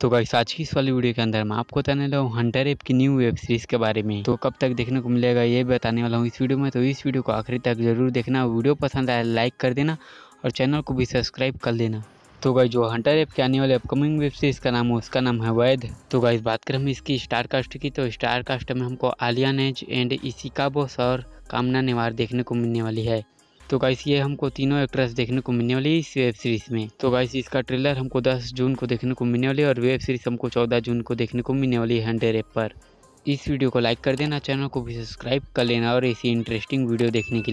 तो गाइस आज की इस वाली वीडियो के अंदर मैं आपको बताने वाला हूँ हंटर एप की न्यू वेब सीरीज के बारे में तो कब तक देखने को मिलेगा ये बताने वाला हूँ इस वीडियो में तो इस वीडियो को आखिरी तक जरूर देखना वीडियो पसंद आए लाइक कर देना और चैनल को भी सब्सक्राइब कर देना तो गाइज जो हंटर एप के आने वाले अपकमिंग वेब सीरीज का नाम है उसका नाम है वैद तो गाइज बात करें हम इसकी स्टार कास्ट की तो स्टार कास्ट में हमको आलिया नेज एंड का बोस और कामना नेवार देखने को मिलने वाली है तो गाइस ये हमको तीनों एक्ट्रेस देखने को मिलने वाली इस वेब सीरीज में तो गाइस इसका ट्रेलर हमको 10 जून को देखने को मिलने वाली और वेब सीरीज हमको 14 जून को देखने को मिलने वाली है हंड्रेड पर इस वीडियो को लाइक कर देना चैनल को भी सब्सक्राइब कर लेना और ऐसी इंटरेस्टिंग वीडियो देखने के लिए